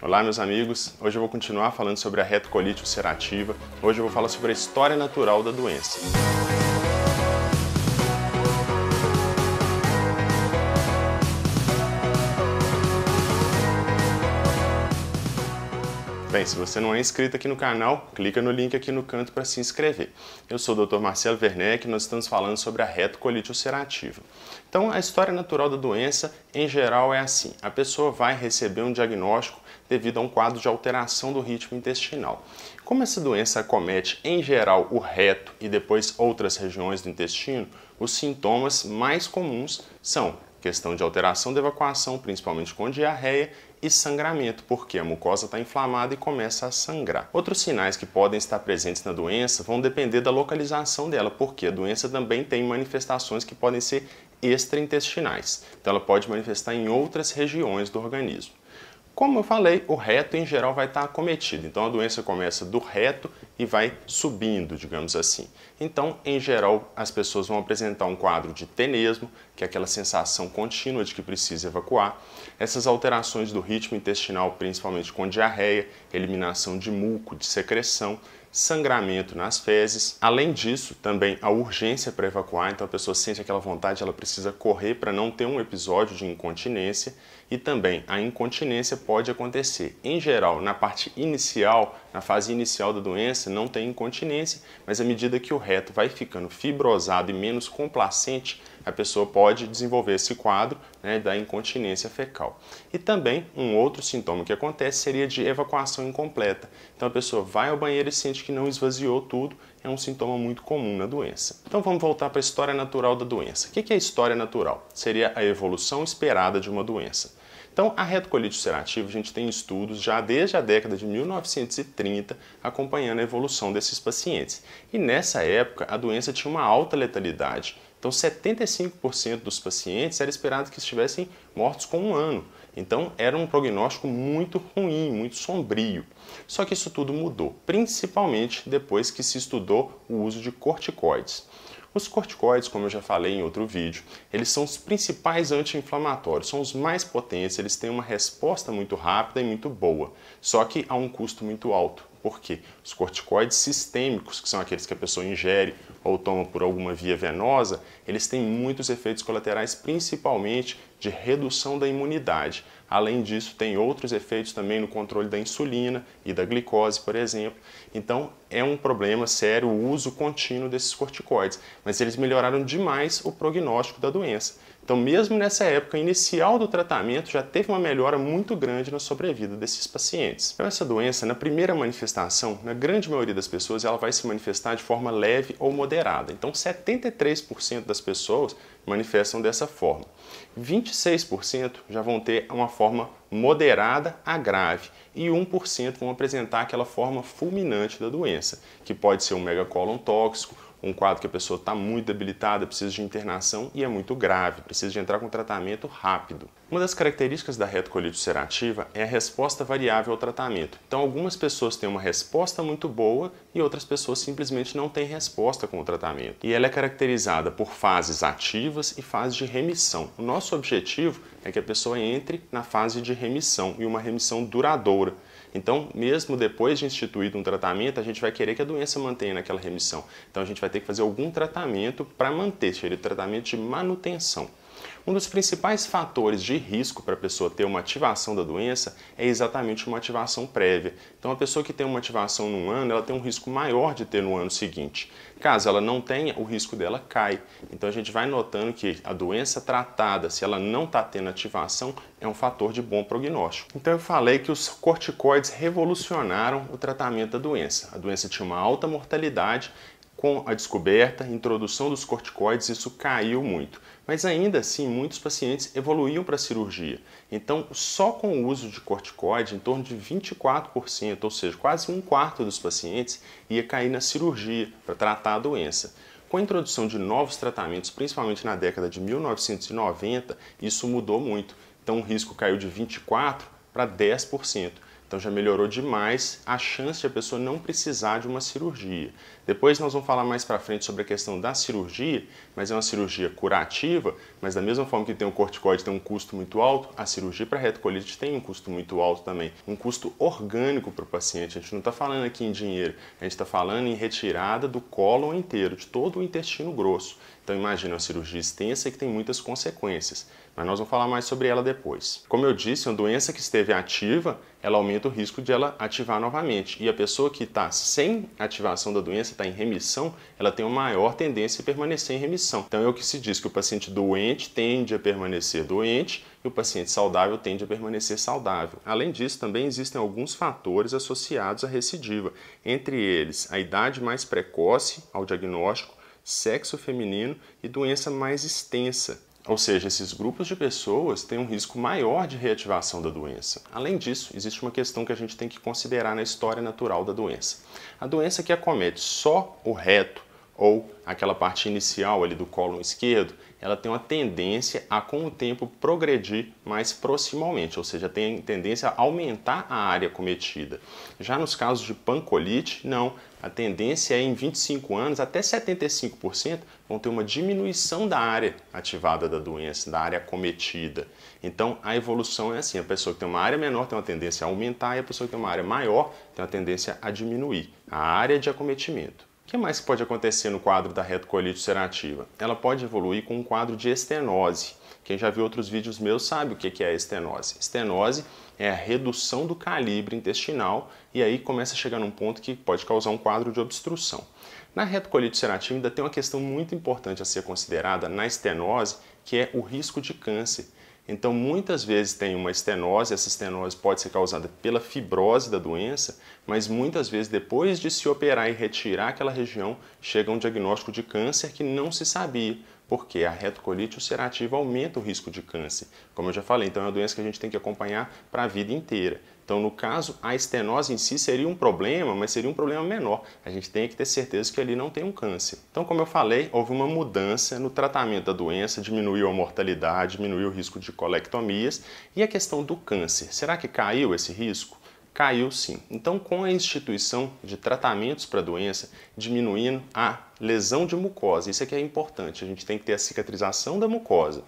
Olá meus amigos, hoje eu vou continuar falando sobre a retocolite ulcerativa, hoje eu vou falar sobre a história natural da doença. Bem, se você não é inscrito aqui no canal, clica no link aqui no canto para se inscrever. Eu sou o Dr. Marcelo Werneck e nós estamos falando sobre a retocolite ulcerativa. Então, a história natural da doença, em geral, é assim. A pessoa vai receber um diagnóstico devido a um quadro de alteração do ritmo intestinal. Como essa doença acomete em geral o reto e depois outras regiões do intestino, os sintomas mais comuns são questão de alteração da evacuação, principalmente com diarreia, e sangramento, porque a mucosa está inflamada e começa a sangrar. Outros sinais que podem estar presentes na doença vão depender da localização dela, porque a doença também tem manifestações que podem ser extraintestinais, então ela pode manifestar em outras regiões do organismo. Como eu falei, o reto em geral vai estar acometido, então a doença começa do reto e vai subindo, digamos assim. Então, em geral, as pessoas vão apresentar um quadro de tenesmo, que é aquela sensação contínua de que precisa evacuar, essas alterações do ritmo intestinal, principalmente com diarreia, eliminação de muco, de secreção, sangramento nas fezes. Além disso, também a urgência para evacuar, então a pessoa sente aquela vontade, ela precisa correr para não ter um episódio de incontinência e também a incontinência pode acontecer. Em geral, na parte inicial, na fase inicial da doença, não tem incontinência, mas à medida que o reto vai ficando fibrosado e menos complacente, a pessoa pode desenvolver esse quadro né, da incontinência fecal. E também um outro sintoma que acontece seria de evacuação incompleta. Então a pessoa vai ao banheiro e sente que não esvaziou tudo, é um sintoma muito comum na doença. Então vamos voltar para a história natural da doença. O que é a história natural? Seria a evolução esperada de uma doença. Então, a retocolite ulcerativa, a gente tem estudos já desde a década de 1930 acompanhando a evolução desses pacientes. E nessa época, a doença tinha uma alta letalidade. Então, 75% dos pacientes era esperado que estivessem mortos com um ano. Então, era um prognóstico muito ruim, muito sombrio. Só que isso tudo mudou, principalmente depois que se estudou o uso de corticoides. Os corticoides, como eu já falei em outro vídeo, eles são os principais anti-inflamatórios, são os mais potentes, eles têm uma resposta muito rápida e muito boa, só que a um custo muito alto porque os corticoides sistêmicos, que são aqueles que a pessoa ingere ou toma por alguma via venosa, eles têm muitos efeitos colaterais, principalmente de redução da imunidade. Além disso, tem outros efeitos também no controle da insulina e da glicose, por exemplo. Então, é um problema sério o uso contínuo desses corticoides, mas eles melhoraram demais o prognóstico da doença. Então, mesmo nessa época inicial do tratamento, já teve uma melhora muito grande na sobrevida desses pacientes. Então, essa doença, na primeira manifestação, na grande maioria das pessoas, ela vai se manifestar de forma leve ou moderada. Então, 73% das pessoas manifestam dessa forma. 26% já vão ter uma forma moderada a grave e 1% vão apresentar aquela forma fulminante da doença, que pode ser um megacólon tóxico um quadro que a pessoa está muito debilitada, precisa de internação e é muito grave, precisa de entrar com tratamento rápido. Uma das características da retocolite ulcerativa é a resposta variável ao tratamento. Então, algumas pessoas têm uma resposta muito boa e outras pessoas simplesmente não têm resposta com o tratamento. E ela é caracterizada por fases ativas e fases de remissão. O nosso objetivo é que a pessoa entre na fase de remissão e uma remissão duradoura então, mesmo depois de instituído um tratamento, a gente vai querer que a doença mantenha naquela remissão. Então, a gente vai ter que fazer algum tratamento para manter, seria tratamento de manutenção. Um dos principais fatores de risco para a pessoa ter uma ativação da doença é exatamente uma ativação prévia. Então, a pessoa que tem uma ativação no ano, ela tem um risco maior de ter no ano seguinte. Caso ela não tenha, o risco dela cai. Então, a gente vai notando que a doença tratada, se ela não está tendo ativação, é um fator de bom prognóstico. Então, eu falei que os corticoides revolucionaram o tratamento da doença. A doença tinha uma alta mortalidade com a descoberta, introdução dos corticoides, isso caiu muito. Mas ainda assim, muitos pacientes evoluíam para a cirurgia. Então, só com o uso de corticoide, em torno de 24%, ou seja, quase um quarto dos pacientes, ia cair na cirurgia para tratar a doença. Com a introdução de novos tratamentos, principalmente na década de 1990, isso mudou muito. Então o risco caiu de 24% para 10%. Então já melhorou demais a chance de a pessoa não precisar de uma cirurgia. Depois nós vamos falar mais para frente sobre a questão da cirurgia, mas é uma cirurgia curativa, mas da mesma forma que tem o corticoide tem um custo muito alto, a cirurgia para retocolite tem um custo muito alto também, um custo orgânico para o paciente. A gente não está falando aqui em dinheiro, a gente está falando em retirada do cólon inteiro, de todo o intestino grosso. Então imagina uma cirurgia extensa e que tem muitas consequências, mas nós vamos falar mais sobre ela depois. Como eu disse, uma doença que esteve ativa, ela aumenta o risco de ela ativar novamente. E a pessoa que está sem ativação da doença, está em remissão, ela tem uma maior tendência a permanecer em remissão. Então é o que se diz que o paciente doente tende a permanecer doente e o paciente saudável tende a permanecer saudável. Além disso, também existem alguns fatores associados à recidiva, entre eles a idade mais precoce ao diagnóstico, sexo feminino e doença mais extensa. Ou seja, esses grupos de pessoas têm um risco maior de reativação da doença. Além disso, existe uma questão que a gente tem que considerar na história natural da doença. A doença que acomete só o reto ou aquela parte inicial ali do colo esquerdo, ela tem uma tendência a, com o tempo, progredir mais proximalmente, ou seja, tem tendência a aumentar a área cometida. Já nos casos de pancolite, não. A tendência é em 25 anos, até 75% vão ter uma diminuição da área ativada da doença, da área cometida. Então a evolução é assim: a pessoa que tem uma área menor tem uma tendência a aumentar e a pessoa que tem uma área maior tem uma tendência a diminuir a área de acometimento. O que mais pode acontecer no quadro da retocolite ulcerativa? Ela pode evoluir com um quadro de estenose. Quem já viu outros vídeos meus sabe o que é a estenose. Estenose é a redução do calibre intestinal e aí começa a chegar num ponto que pode causar um quadro de obstrução. Na retocolite ulcerativa ainda tem uma questão muito importante a ser considerada na estenose, que é o risco de câncer então, muitas vezes tem uma estenose, essa estenose pode ser causada pela fibrose da doença, mas muitas vezes, depois de se operar e retirar aquela região, chega um diagnóstico de câncer que não se sabia, porque a retocolite ulcerativa aumenta o risco de câncer. Como eu já falei, então é uma doença que a gente tem que acompanhar para a vida inteira. Então, no caso, a estenose em si seria um problema, mas seria um problema menor. A gente tem que ter certeza que ali não tem um câncer. Então, como eu falei, houve uma mudança no tratamento da doença, diminuiu a mortalidade, diminuiu o risco de colectomias. E a questão do câncer, será que caiu esse risco? caiu sim. Então, com a instituição de tratamentos para a doença, diminuindo a lesão de mucosa, isso aqui é, é importante, a gente tem que ter a cicatrização da mucosa.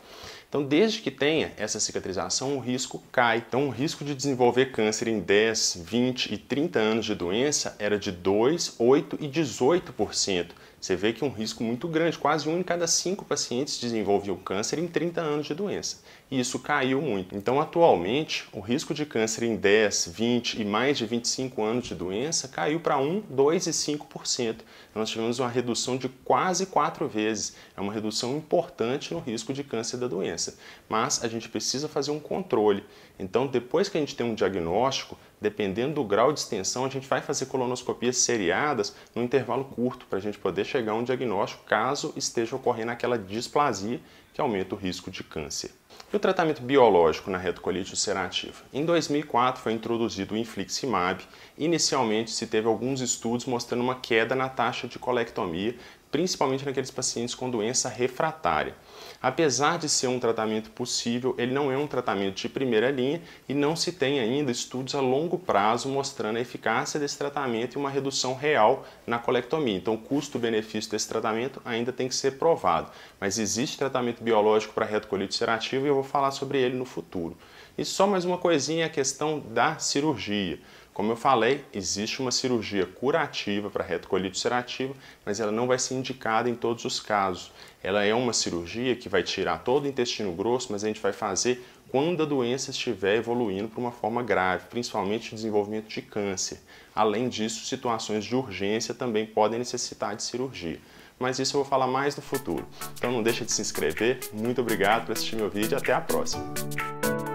Então, desde que tenha essa cicatrização, o risco cai. Então, o risco de desenvolver câncer em 10, 20 e 30 anos de doença era de 2, 8 e 18%. Você vê que um risco muito grande, quase um em cada cinco pacientes desenvolve câncer em 30 anos de doença. E isso caiu muito. Então, atualmente, o risco de câncer em 10, 20 e mais de 25 anos de doença caiu para 1, 2 e 5%. Nós tivemos uma redução de quase quatro vezes. É uma redução importante no risco de câncer da doença. Mas a gente precisa fazer um controle. Então, depois que a gente tem um diagnóstico, dependendo do grau de extensão, a gente vai fazer colonoscopias seriadas no intervalo curto para a gente poder chegar a um diagnóstico caso esteja ocorrendo aquela displasia que aumenta o risco de câncer. E o tratamento biológico na retocolite ulcerativa? Em 2004 foi introduzido o infliximab. Inicialmente se teve alguns estudos mostrando uma queda na taxa de colectomia principalmente naqueles pacientes com doença refratária. Apesar de ser um tratamento possível, ele não é um tratamento de primeira linha e não se tem ainda estudos a longo prazo mostrando a eficácia desse tratamento e uma redução real na colectomia. Então, o custo-benefício desse tratamento ainda tem que ser provado. Mas existe tratamento biológico para retocolite ulcerativa e eu vou falar sobre ele no futuro. E só mais uma coisinha, a questão da cirurgia. Como eu falei, existe uma cirurgia curativa para retocolite ulcerativa, mas ela não vai ser indicada em todos os casos. Ela é uma cirurgia que vai tirar todo o intestino grosso, mas a gente vai fazer quando a doença estiver evoluindo para uma forma grave, principalmente desenvolvimento de câncer. Além disso, situações de urgência também podem necessitar de cirurgia. Mas isso eu vou falar mais no futuro. Então não deixa de se inscrever. Muito obrigado por assistir meu vídeo e até a próxima.